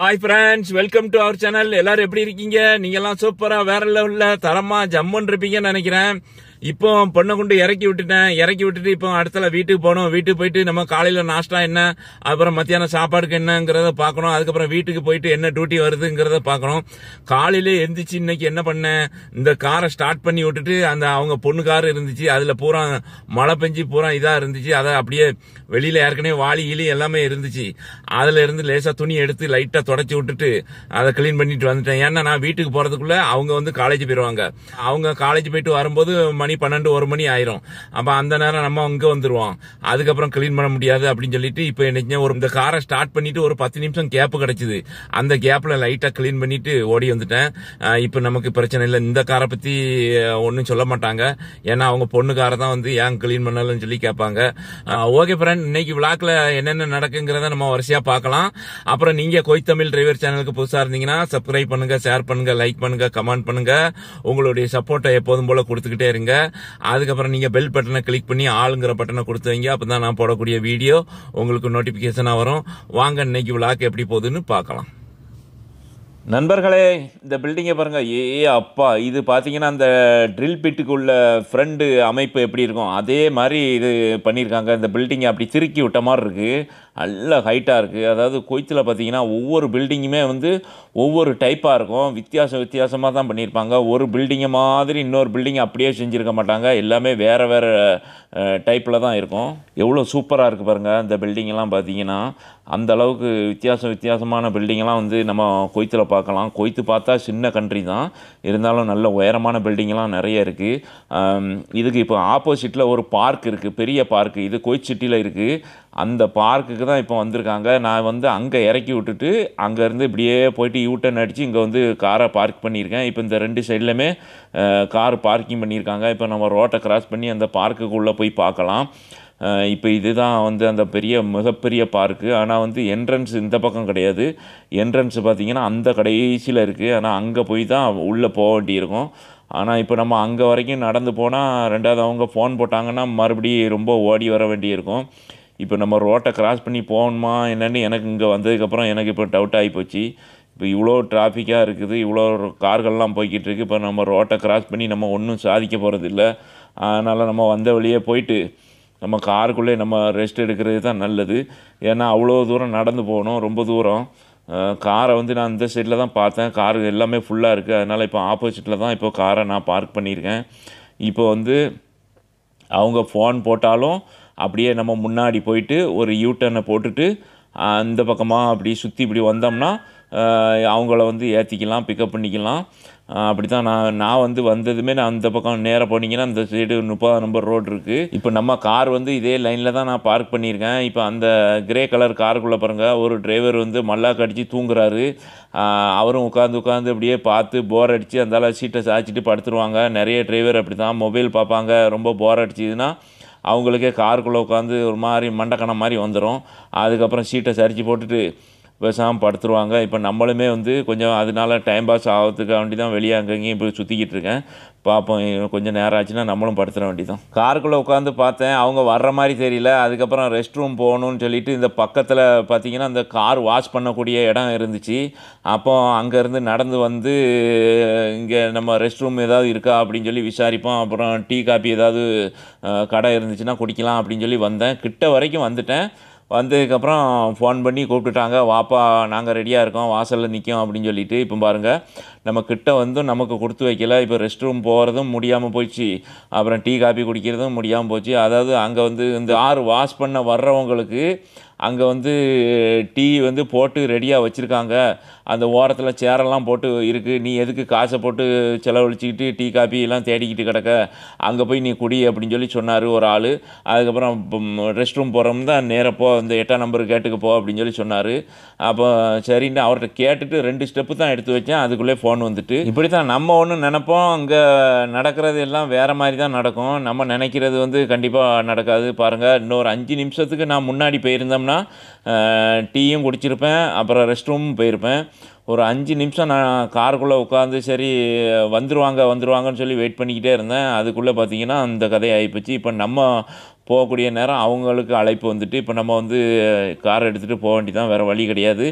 hi friends welcome to our channel எல்லாரும் எப்படி இருக்கீங்க நீங்க எல்லாம் சூப்பரா வேற லெவல்ல தரமா ஜம்முன்னு இருப்பீங்கன்னு நினைக்கிறேன் இப்போ பொண்ணை கொண்டு இறக்கி விட்டுட்டேன் இறக்கி விட்டுட்டு இப்போ அடுத்த வீட்டுக்கு போகணும் வீட்டுக்கு போயிட்டு நம்ம காலையில நாஷ்டா என்ன அப்புறம் மத்தியானம் சாப்பாடுக்கு என்னங்கிறத பார்க்கணும் அதுக்கப்புறம் வீட்டுக்கு போயிட்டு என்ன டியூட்டி வருதுங்கிறத பார்க்கணும் காலையில எந்திரிச்சு இன்னைக்கு என்ன பண்ணேன் இந்த காரை ஸ்டார்ட் பண்ணி விட்டுட்டு அந்த அவங்க பொண்ணு கார் இருந்துச்சு அதுல பூரா மழை பெஞ்சு பூரா இதா இருந்துச்சு அதை அப்படியே வெளியில ஏற்கனவே வாளி இலி எல்லாமே இருந்துச்சு அதுல இருந்து லேசா துணி எடுத்து லைட்டா தொடச்சி விட்டுட்டு அதை கிளீன் பண்ணிட்டு வந்துட்டேன் ஏன்னா நான் வீட்டுக்கு போறதுக்குள்ள அவங்க வந்து காலேஜ் போயிருவாங்க அவங்க காலேஜ் போயிட்டு வரும்போது மணி மணி பன்னெண்டு ஒரு மணி ஆயிரும் அப்போ அந்த நேரம் நம்ம அங்கே வந்துடுவோம் அதுக்கப்புறம் க்ளீன் பண்ண முடியாது அப்படின்னு சொல்லிட்டு இப்போ என்ன ஒரு இந்த காரை ஸ்டார்ட் பண்ணிட்டு ஒரு பத்து நிமிஷம் கேப்பு கிடைச்சது அந்த கேப்பில் லைட்டாக க்ளீன் பண்ணிட்டு ஓடி வந்துட்டேன் இப்போ நமக்கு பிரச்சனை இல்லை இந்த காரை பற்றி ஒன்றும் சொல்ல மாட்டாங்க ஏன்னா அவங்க பொண்ணு காரை தான் வந்து ஏன் க்ளீன் பண்ணலன்னு சொல்லி கேட்பாங்க ஓகே ஃப்ரெண்ட் இன்னைக்கு விளாக்ல என்னென்ன நடக்குங்கிறத நம்ம வரிசையா பார்க்கலாம் அப்புறம் நீங்கள் தமிழ் டிரைவர் சேனலுக்கு புதுசாக இருந்தீங்கன்னா சப்ஸ்கிரைப் பண்ணுங்க ஷேர் பண்ணுங்க லைக் பண்ணுங்க கமெண்ட் பண்ணுங்க உங்களுடைய சப்போர்ட்டை எப்போதும் போல கொடுத்துக்கிட்டே இருங்க அதுக்கப்புறம் நீங்கள் பெல் பட்டனை கிளிக் பண்ணி ஆளுங்கிற பட்டனை கொடுத்து வைங்க அப்போ தான் நான் போடக்கூடிய வீடியோ உங்களுக்கு நோட்டிஃபிகேஷனாக வரும் வாங்க இன்னைக்கு விழாக்கு எப்படி போகுதுன்னு பார்க்கலாம் நண்பர்களே இந்த பில்டிங்கை பாருங்கள் ஏ அப்பா இது பார்த்தீங்கன்னா அந்த ட்ரில் பிட்டுக்குள்ள ஃப்ரண்டு அமைப்பு எப்படி இருக்கும் அதே மாதிரி இது பண்ணியிருக்காங்க இந்த பில்டிங்கை அப்படி திருக்கி விட்ட மாதிரி இருக்குது நல்ல ஹைட்டாக இருக்குது அதாவது கொய்த்தில் பார்த்தீங்கன்னா ஒவ்வொரு பில்டிங்குமே வந்து ஒவ்வொரு டைப்பாக இருக்கும் வித்தியாசம் வித்தியாசமாக தான் பண்ணியிருப்பாங்க ஒரு பில்டிங்கை மாதிரி இன்னொரு பில்டிங் அப்படியே செஞ்சுருக்க மாட்டாங்க எல்லாமே வேறு வேறு டைப்பில் தான் இருக்கும் எவ்வளோ சூப்பராக இருக்குது பாருங்கள் இந்த பில்டிங்கெல்லாம் பார்த்தீங்கன்னா அந்தளவுக்கு வித்தியாசம் வித்தியாசமான பில்டிங்கெல்லாம் வந்து நம்ம கொய்த்தில் பார்க்க பார்க்கலாம் கொய்த்து பார்த்தா சின்ன கண்ட்ரி தான் இருந்தாலும் நல்ல உயரமான பில்டிங்லாம் நிறைய இருக்குது இதுக்கு இப்போ ஆப்போசிட்டில் ஒரு பார்க் இருக்குது பெரிய பார்க் இது கொய்த் சிட்டியில் இருக்குது அந்த பார்க்குக்கு தான் இப்போ வந்திருக்காங்க நான் வந்து அங்கே இறக்கி விட்டுட்டு அங்கேருந்து இப்படியே போயிட்டு யூட்டன் அடித்து இங்கே வந்து காரை பார்க் பண்ணியிருக்கேன் இப்போ இந்த ரெண்டு சைட்லையுமே கார் பார்க்கிங் பண்ணியிருக்காங்க இப்போ நம்ம ரோட்டை கிராஸ் பண்ணி அந்த பார்க்குக்குள்ளே போய் பார்க்கலாம் இப்போ இதுதான் வந்து அந்த பெரிய மிகப்பெரிய பார்க்கு ஆனால் வந்து என்ட்ரன்ஸ் இந்த பக்கம் கிடையாது என்ட்ரன்ஸ் பார்த்திங்கன்னா அந்த கடைசியில் இருக்குது ஆனால் அங்கே போய் தான் உள்ளே போக வேண்டியிருக்கும் ஆனால் இப்போ நம்ம அங்கே வரைக்கும் நடந்து போனால் ரெண்டாவது அவங்க ஃபோன் போட்டாங்கன்னா மறுபடியும் ரொம்ப ஓடி வர வேண்டியிருக்கும் இப்போ நம்ம ரோட்டை கிராஸ் பண்ணி போகணுமா என்னென்னு எனக்கு இங்கே வந்ததுக்கப்புறம் எனக்கு இப்போ டவுட் ஆகி போச்சு இப்போ இவ்வளோ டிராஃபிக்காக இருக்குது இவ்வளோ கார்கள்லாம் போய்கிட்டு இருக்குது இப்போ நம்ம ரோட்டை கிராஸ் பண்ணி நம்ம ஒன்றும் சாதிக்க போகிறதில்ல அதனால் நம்ம வந்த வழியே போயிட்டு நம்ம காருக்குள்ளே நம்ம ரெஸ்ட் எடுக்கிறது தான் நல்லது ஏன்னா அவ்வளோ தூரம் நடந்து போகணும் ரொம்ப தூரம் காரை வந்து நான் இந்த சைடில் தான் பார்த்தேன் கார் எல்லாமே ஃபுல்லாக இருக்குது அதனால் இப்போ ஆப்போசிட்டில் தான் இப்போ காரை நான் பார்க் பண்ணியிருக்கேன் இப்போ வந்து அவங்க ஃபோன் போட்டாலும் அப்படியே நம்ம முன்னாடி போயிட்டு ஒரு யூ டர்னை போட்டுட்டு அந்த பக்கமாக அப்படி சுற்றி இப்படி வந்தோம்னா அவங்கள வந்து ஏற்றிக்கலாம் பிக்கப் பண்ணிக்கலாம் அப்படி தான் நான் நான் வந்து வந்ததுமே நான் அந்த பக்கம் நேராக போனீங்கன்னா அந்த சைடு முப்பதாம் நம்பர் ரோடு இருக்குது இப்போ நம்ம கார் வந்து இதே லைனில் தான் நான் பார்க் பண்ணியிருக்கேன் இப்போ அந்த கிரே கலர் காருக்குள்ளே பாருங்கள் ஒரு டிரைவர் வந்து மல்லா அடித்து தூங்குறாரு அவரும் உட்காந்து உட்காந்து அப்படியே பார்த்து போர் அடித்து அந்தால சீட்டை சாய்ச்சிட்டு படுத்துருவாங்க நிறைய டிரைவர் அப்படி தான் மொபைல் பார்ப்பாங்க ரொம்ப போர் அடிச்சுதுன்னா அவங்களுக்கே காருக்குள்ளே உட்காந்து ஒரு மாதிரி மண்டக்கணம் மாதிரி வந்துடும் அதுக்கப்புறம் சீட்டை சரித்து போட்டுட்டு பேசாமல் படுத்துருவாங்க இப்போ நம்மளுமே வந்து கொஞ்சம் அதனால டைம் பாஸ் ஆகிறதுக்காக வேண்டி தான் வெளியே அங்கங்கேயும் இப்போ சுற்றிக்கிட்டு இருக்கேன் பார்ப்போம் கொஞ்சம் நேரம் ஆச்சுன்னா நம்மளும் படுத்துட தான் காருக்குள்ளே உட்காந்து பார்த்தேன் அவங்க வர்ற மாதிரி தெரியல அதுக்கப்புறம் ரெஸ்ட் ரூம் போகணும்னு சொல்லிட்டு இந்த பக்கத்தில் பார்த்திங்கன்னா அந்த கார் வாஷ் பண்ணக்கூடிய இடம் இருந்துச்சு அப்போ அங்கேருந்து நடந்து வந்து இங்கே நம்ம ரெஸ்ட் ரூம் ஏதாவது இருக்கா அப்படின்னு சொல்லி விசாரிப்போம் அப்புறம் டீ காப்பி ஏதாவது கடை இருந்துச்சுன்னா குடிக்கலாம் அப்படின்னு சொல்லி வந்தேன் கிட்ட வரைக்கும் வந்துட்டேன் வந்ததுக்கப்புறம் ஃபோன் பண்ணி கூப்பிட்டுட்டாங்க வாப்பா நாங்கள் ரெடியாக இருக்கோம் வாசலில் நிற்கும் அப்படின்னு சொல்லிவிட்டு இப்போ பாருங்கள் நம்ம கிட்ட வந்தும் நமக்கு கொடுத்து வைக்கல இப்போ ரெஸ்ட் ரூம் போகிறதும் முடியாமல் போயிடுச்சு அப்புறம் டீ காபி குடிக்கிறதும் முடியாமல் போச்சு அதாவது அங்கே வந்து இந்த ஆறு வாஷ் பண்ண வர்றவங்களுக்கு அங்கே வந்து டீ வந்து போட்டு ரெடியாக வச்சுருக்காங்க அந்த ஓரத்தில் சேரெல்லாம் போட்டு இருக்குது நீ எதுக்கு காசை போட்டு செலவழிச்சிக்கிட்டு டீ காபி எல்லாம் தேடிக்கிட்டு கிடக்க அங்கே போய் நீ குடி அப்படின்னு சொல்லி சொன்னார் ஒரு ஆள் அதுக்கப்புறம் ரெஸ்ட் ரூம் போகிறோம் தான் நேரப்போ அந்த எட்டாம் நம்பர் கேட்டுக்கு போ அப்படின்னு சொல்லி சொன்னார் அப்போ சரின்னு அவர்கிட்ட கேட்டுட்டு ரெண்டு ஸ்டெப்பு தான் எடுத்து வச்சேன் அதுக்குள்ளே ஃபோன் நினைப்போன்னு வந்துட்டு இப்படி தான் நம்ம ஒன்று நினைப்போம் அங்கே நடக்கிறது எல்லாம் வேறு மாதிரி தான் நடக்கும் நம்ம நினைக்கிறது வந்து கண்டிப்பாக நடக்காது பாருங்கள் இன்னொரு அஞ்சு நிமிஷத்துக்கு நான் முன்னாடி போயிருந்தோம்னா டீயும் குடிச்சிருப்பேன் அப்புறம் ரெஸ்ட் ரூமும் போயிருப்பேன் ஒரு அஞ்சு நிமிஷம் நான் காருக்குள்ளே உட்காந்து சரி வந்துடுவாங்க வந்துடுவாங்கன்னு சொல்லி வெயிட் பண்ணிக்கிட்டே இருந்தேன் அதுக்குள்ளே பார்த்திங்கன்னா அந்த கதையை ஆகிப்போச்சு இப்போ நம்ம போகக்கூடிய நேரம் அவங்களுக்கு அழைப்பு வந்துட்டு இப்போ நம்ம வந்து கார் எடுத்துகிட்டு போக தான் வேறு வழி கிடையாது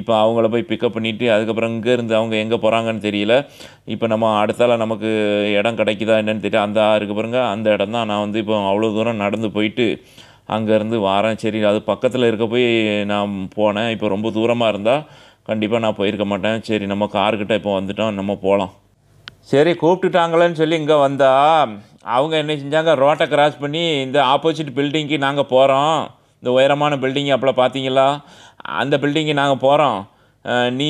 இப்போ அவங்கள போய் பிக்கப் பண்ணிவிட்டு அதுக்கப்புறம் இங்கே இருந்து அவங்க எங்கே போகிறாங்கன்னு தெரியல இப்போ நம்ம அடுத்தால நமக்கு இடம் கிடைக்குதா என்னென்னு தெரியல அந்த ஆறுக்கு பாருங்க அந்த இடம் தான் நான் வந்து இப்போ அவ்வளோ தூரம் நடந்து போயிட்டு அங்கேருந்து வாரேன் சரி அது பக்கத்தில் இருக்க போய் நான் போனேன் இப்போ ரொம்ப தூரமாக இருந்தால் கண்டிப்பாக நான் போயிருக்க மாட்டேன் சரி நம்ம கார்கிட்ட இப்போ வந்துட்டோம் நம்ம போகலாம் சரி கூப்பிட்டுட்டாங்களேன்னு சொல்லி இங்கே வந்தால் அவங்க என்ன செஞ்சாங்க ரோட்டை கிராஸ் பண்ணி இந்த ஆப்போசிட் பில்டிங்க்கு நாங்கள் போகிறோம் இந்த உயரமான பில்டிங் அப்போலாம் பார்த்தீங்களா அந்த பில்டிங்கு நாங்கள் போகிறோம் நீ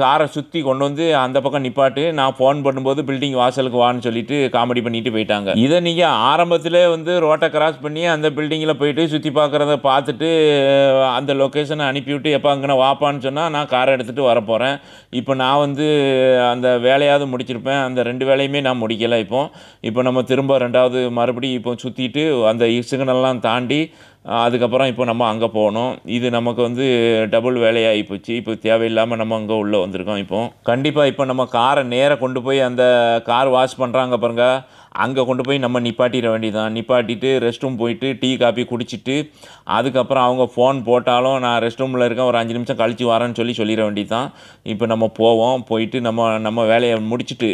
காரை சுற்றி கொண்டு வந்து அந்த பக்கம் நிப்பாட்டு நான் ஃபோன் பண்ணும்போது பில்டிங் வாசலுக்கு வான்னு சொல்லிட்டு காமெடி பண்ணிட்டு போயிட்டாங்க இதை நீங்கள் ஆரம்பத்தில் வந்து ரோட்டை கிராஸ் பண்ணி அந்த பில்டிங்கில் போயிட்டு சுற்றி பார்க்குறத பார்த்துட்டு அந்த லொக்கேஷனை அனுப்பிவிட்டு எப்போ அங்கே வாப்பான்னு சொன்னால் நான் காரை எடுத்துகிட்டு வரப்போகிறேன் இப்போ நான் வந்து அந்த வேலையாவது முடிச்சிருப்பேன் அந்த ரெண்டு வேலையுமே நான் முடிக்கலை இப்போ இப்போ நம்ம திரும்ப ரெண்டாவது மறுபடியும் இப்போ சுற்றிட்டு அந்த சிக்னல்லாம் தாண்டி அதுக்கப்புறம் இப்போ நம்ம அங்கே போகணும் இது நமக்கு வந்து டபுள் வேலையாகி போச்சு இப்போ தேவையில்லாமல் நம்ம அங்கே உள்ளே வந்திருக்கோம் இப்போ கண்டிப்பாக இப்போ நம்ம காரை நேராக கொண்டு போய் அந்த கார் வாஷ் பண்ணுறாங்க பாருங்க அங்கே கொண்டு போய் நம்ம நிப்பாட்டிட வேண்டியதுதான் நிப்பாட்டிட்டு ரெஸ்ட் ரூம் போயிட்டு டீ காப்பி குடிச்சிட்டு அதுக்கப்புறம் அவங்க ஃபோன் போட்டாலும் நான் ரெஸ்ட் ரூமில் இருக்கேன் ஒரு அஞ்சு நிமிஷம் கழித்து வரேன்னு சொல்லி சொல்லிட வேண்டியது தான் இப்போ நம்ம போவோம் போயிட்டு நம்ம நம்ம வேலையை முடிச்சுட்டு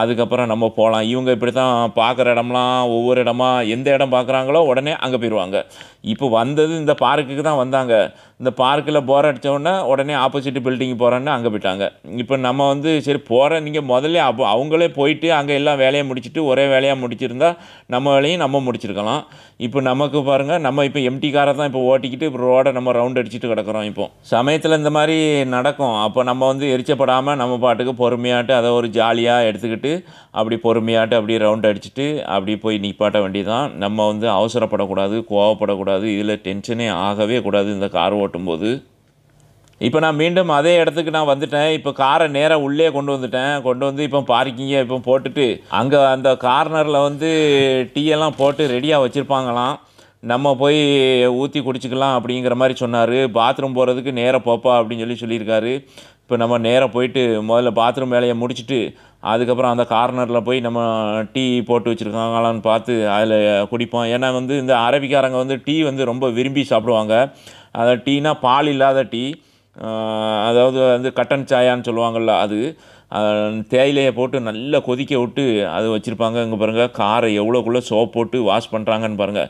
அதுக்கப்புறம் நம்ம போகலாம் இவங்க இப்படி தான் பார்க்குற இடம்லாம் ஒவ்வொரு இடமா எந்த இடம் பார்க்குறாங்களோ உடனே அங்கே போயிடுவாங்க இப்போ வந்தது இந்த பார்க்குக்கு தான் வந்தாங்க இந்த பார்க்கில் போர் அடித்தோடனே உடனே ஆப்போசிட் பில்டிங் போகிறோன்னு அங்கே போயிட்டாங்க இப்போ நம்ம வந்து சரி போகிற நீங்கள் முதல்ல அப்போ அவங்களே போயிட்டு அங்கே எல்லாம் வேலையை முடிச்சுட்டு ஒரே வேலையாக முடிச்சிருந்தா நம்ம வேலையும் நம்ம முடிச்சிருக்கலாம் இப்போ நமக்கு பாருங்கள் நம்ம இப்போ எம்டி காரை தான் இப்போ ஓட்டிக்கிட்டு இப்போ ரோடை நம்ம ரவுண்ட் அடிச்சுட்டு கிடக்கிறோம் இப்போ சமயத்தில் இந்த மாதிரி நடக்கும் அப்போ நம்ம வந்து எரிச்சப்படாமல் நம்ம பாட்டுக்கு பொறுமையாட்டு அதை ஒரு ஜாலியாக எடுத்துக்கிட்டு எடுத்துக்கிட்டு அப்படி பொறுமையாட்டு அப்படியே ரவுண்ட் அடிச்சுட்டு அப்படி போய் நிப்பாட்ட வேண்டியதான் நம்ம வந்து அவசரப்படக்கூடாது கோவப்படக்கூடாது இதில் டென்ஷனே ஆகவே கூடாது இந்த கார் ஓட்டும் போது இப்போ நான் மீண்டும் அதே இடத்துக்கு நான் வந்துட்டேன் இப்போ காரை நேராக உள்ளே கொண்டு வந்துட்டேன் கொண்டு வந்து இப்போ பார்க்கிங்கே இப்போ போட்டுட்டு அங்கே அந்த கார்னரில் வந்து டீயெல்லாம் போட்டு ரெடியாக வச்சுருப்பாங்களாம் நம்ம போய் ஊற்றி குடிச்சிக்கலாம் அப்படிங்கிற மாதிரி சொன்னார் பாத்ரூம் போகிறதுக்கு நேராக போப்பா அப்படின்னு சொல்லி சொல்லியிருக்காரு இப்போ நம்ம நேராக போயிட்டு முதல்ல பாத்ரூம் வேலையை முடிச்சுட்டு அதுக்கப்புறம் அந்த கார்னரில் போய் நம்ம டீ போட்டு வச்சுருக்காங்களான்னு பார்த்து அதில் குடிப்போம் ஏன்னா வந்து இந்த அரபிக்காரங்க வந்து டீ வந்து ரொம்ப விரும்பி சாப்பிடுவாங்க அதை டீனால் பால் இல்லாத டீ அதாவது வந்து கட்டன் சாயான்னு சொல்லுவாங்கள்ல அது தேயிலையை போட்டு நல்லா கொதிக்க விட்டு அது வச்சுருப்பாங்க இங்கே பாருங்கள் காரை எவ்வளோக்குள்ளே சோப் போட்டு வாஷ் பண்ணுறாங்கன்னு பாருங்கள்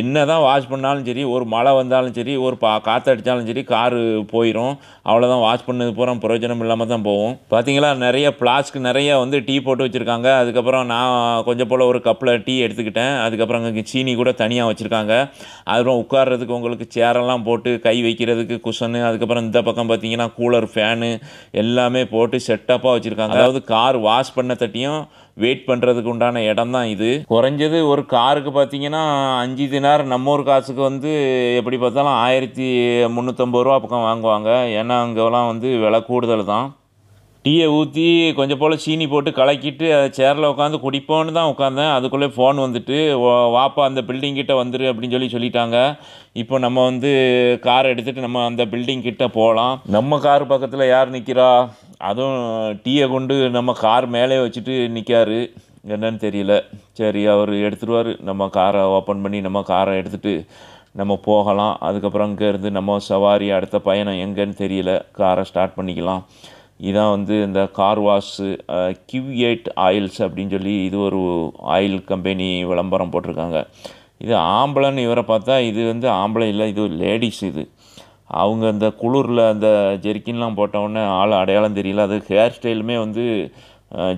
என்ன தான் வாஷ் பண்ணாலும் சரி ஒரு மழை வந்தாலும் சரி ஒரு பா காற்றடித்தாலும் சரி காரு போயிடும் அவ்வளோதான் வாஷ் பண்ணது பூரா பிரயோஜனம் இல்லாமல் தான் போகும் பார்த்தீங்களா நிறைய ஃப்ளாஸ்க் நிறைய வந்து டீ போட்டு வச்சுருக்காங்க அதுக்கப்புறம் நான் கொஞ்சம் போல் ஒரு கப்பில் டீ எடுத்துக்கிட்டேன் அதுக்கப்புறம் அங்கே சீனி கூட தனியாக வச்சுருக்காங்க அதுக்கப்புறம் உட்கார்றதுக்கு உங்களுக்கு சேரெல்லாம் போட்டு கை வைக்கிறதுக்கு குஷனு அதுக்கப்புறம் இந்த பக்கம் பார்த்தீங்கன்னா கூலர் ஃபேனு எல்லாமே போட்டு செட்டப்பாக வச்சுருக்காங்க அதாவது கார் வாஷ் பண்ண தட்டியும் வெயிட் பண்ணுறதுக்கு உண்டான இடம் தான் இது குறைஞ்சது ஒரு காருக்கு பார்த்தீங்கன்னா அஞ்சு தினார் நம்ம ஊர் காசுக்கு வந்து எப்படி பார்த்தாலும் ஆயிரத்தி முந்நூற்றம்பது ரூபா பக்கம் வாங்குவாங்க ஏன்னா அங்கெல்லாம் வந்து விலை கூடுதல் தான் டீயை ஊற்றி கொஞ்சம் போல் சீனி போட்டு கலக்கிட்டு அதை சேரில் உட்காந்து குடிப்போன்னு தான் உட்காந்தேன் அதுக்குள்ளே ஃபோன் வந்துட்டு வாப்பா அந்த பில்டிங் கிட்டே வந்துரு அப்படின்னு சொல்லி சொல்லிட்டாங்க இப்போ நம்ம வந்து கார் எடுத்துகிட்டு நம்ம அந்த பில்டிங் கிட்டே போகலாம் நம்ம கார் பக்கத்தில் யார் நிற்கிறா அதுவும் டீயை கொண்டு நம்ம கார் மேலே வச்சுட்டு நிற்காரு என்னன்னு தெரியல சரி அவர் எடுத்துருவார் நம்ம காரை ஓப்பன் பண்ணி நம்ம காரை எடுத்துகிட்டு நம்ம போகலாம் அதுக்கப்புறம் இங்கேருந்து நம்ம சவாரி அடுத்த பயணம் எங்கேன்னு தெரியல காரை ஸ்டார்ட் பண்ணிக்கலாம் இதான் வந்து இந்த கார் வாஷு கிவ்யேட் ஆயில்ஸ் அப்படின்னு சொல்லி இது ஒரு ஆயில் கம்பெனி விளம்பரம் போட்டிருக்காங்க இது ஆம்பளைன்னு இவரை பார்த்தா இது வந்து ஆம்பளை இல்லை இது லேடிஸ் இது அவங்க அந்த குளிரில் அந்த ஜெர்கின்லாம் போட்டவுடனே ஆள் அடையாளம் தெரியல அது ஹேர் ஸ்டைலுமே வந்து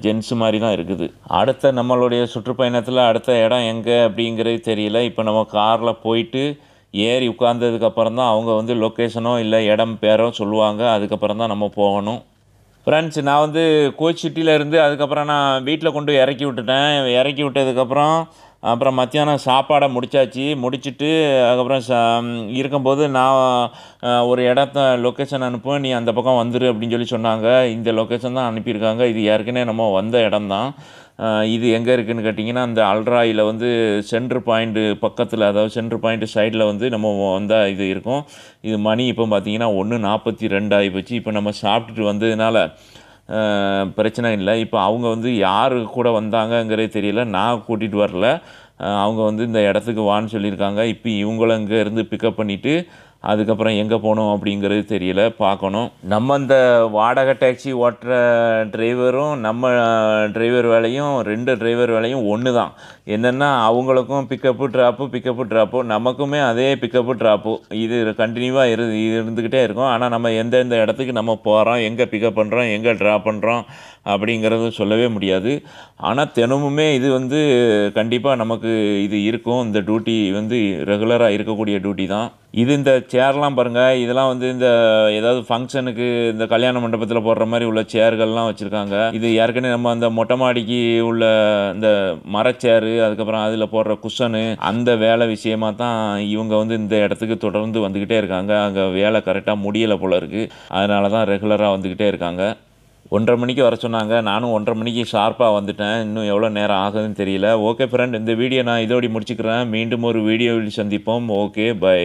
ஜென்ஸ் மாதிரி தான் இருக்குது அடுத்த நம்மளுடைய சுற்றுப்பயணத்தில் அடுத்த இடம் எங்கே அப்படிங்கிறது தெரியல இப்போ நம்ம காரில் போயிட்டு ஏறி உட்கார்ந்ததுக்கப்புறம் தான் அவங்க வந்து லொக்கேஷனோ இல்லை இடம் பேரோ சொல்லுவாங்க அதுக்கப்புறம் தான் நம்ம போகணும் ஃப்ரெண்ட்ஸ் நான் வந்து கோச் இருந்து அதுக்கப்புறம் நான் வீட்டில் கொண்டு இறக்கி விட்டுட்டேன் இறக்கி விட்டதுக்கப்புறம் அப்புறம் மத்தியானம் சாப்பாடை முடித்தாச்சு முடிச்சுட்டு அதுக்கப்புறம் ச இருக்கும்போது நான் ஒரு இடத்த லொக்கேஷன் அனுப்புவேன் நீ அந்த பக்கம் வந்துரு அப்படின்னு சொல்லி சொன்னாங்க இந்த லொக்கேஷன் தான் அனுப்பியிருக்காங்க இது ஏற்கனவே நம்ம வந்த இடம் தான் இது எங்கே இருக்குதுன்னு கேட்டிங்கன்னா அந்த அல்ராயில் வந்து சென்ட்ரு பாயிண்ட்டு பக்கத்தில் அதாவது சென்ட்ரு பாயிண்ட்டு சைடில் வந்து நம்ம வந்தால் இது இருக்கும் இது மணி இப்போ பார்த்திங்கன்னா ஒன்று நாற்பத்தி ரெண்டு ஆகிப்போச்சு இப்போ நம்ம சாப்பிட்டுட்டு வந்ததுனால பிரச்சனை இல்லை இப்போ அவங்க வந்து யார் கூட வந்தாங்கங்கிறதே தெரியல நான் கூட்டிகிட்டு வரல அவங்க வந்து இந்த இடத்துக்கு வான்னு சொல்லியிருக்காங்க இப்போ இவங்கள இங்கேருந்து பிக்கப் பண்ணிவிட்டு அதுக்கப்புறம் எங்கே போகணும் அப்படிங்கிறது தெரியல பார்க்கணும் நம்ம அந்த வாடகை டாக்ஸி ஓட்டுற டிரைவரும் நம்ம டிரைவர் வேலையும் ரெண்டு டிரைவர் வேலையும் ஒன்று தான் என்னென்னா அவங்களுக்கும் பிக்கப்பு ட்ராப்பு பிக்கப்பு ட்ராப்பு நமக்குமே அதே பிக்கப்பு ட்ராப்பு இது கண்டினியூவாக இரு இருந்துக்கிட்டே இருக்கும் ஆனால் நம்ம எந்தெந்த இடத்துக்கு நம்ம போகிறோம் எங்கே பிக்கப் பண்ணுறோம் எங்கே ட்ராப் பண்ணுறோம் அப்படிங்கிறது சொல்லவே முடியாது ஆனால் தினமுமே இது வந்து கண்டிப்பாக நமக்கு இது இருக்கும் இந்த டியூட்டி வந்து ரெகுலராக இருக்கக்கூடிய டியூட்டி தான் இது இந்த சேர்லாம் பாருங்கள் இதெல்லாம் வந்து இந்த ஏதாவது ஃபங்க்ஷனுக்கு இந்த கல்யாண மண்டபத்தில் போடுற மாதிரி உள்ள சேர்கள்லாம் வச்சுருக்காங்க இது ஏற்கனவே நம்ம அந்த மொட்டை மாடிக்கு உள்ள இந்த மரச்சேரு அதுக்கப்புறம் அதில் போடுற குஷனு அந்த வேலை விஷயமா தான் இவங்க வந்து இந்த இடத்துக்கு தொடர்ந்து வந்துக்கிட்டே இருக்காங்க அங்கே வேலை கரெக்டாக முடியலை போல இருக்குது அதனால தான் ரெகுலராக வந்துக்கிட்டே இருக்காங்க ஒன்றரை மணிக்கு வர சொன்னாங்க நானும் ஒன்றரை மணிக்கு ஷார்ப்பாக வந்துட்டேன் இன்னும் எவ்வளோ நேரம் ஆகுதுன்னு தெரியல ஓகே ஃப்ரெண்ட் இந்த வீடியோ நான் இதோடி முடிச்சுக்கிறேன் மீண்டும் ஒரு வீடியோவில் சந்திப்போம் ஓகே பை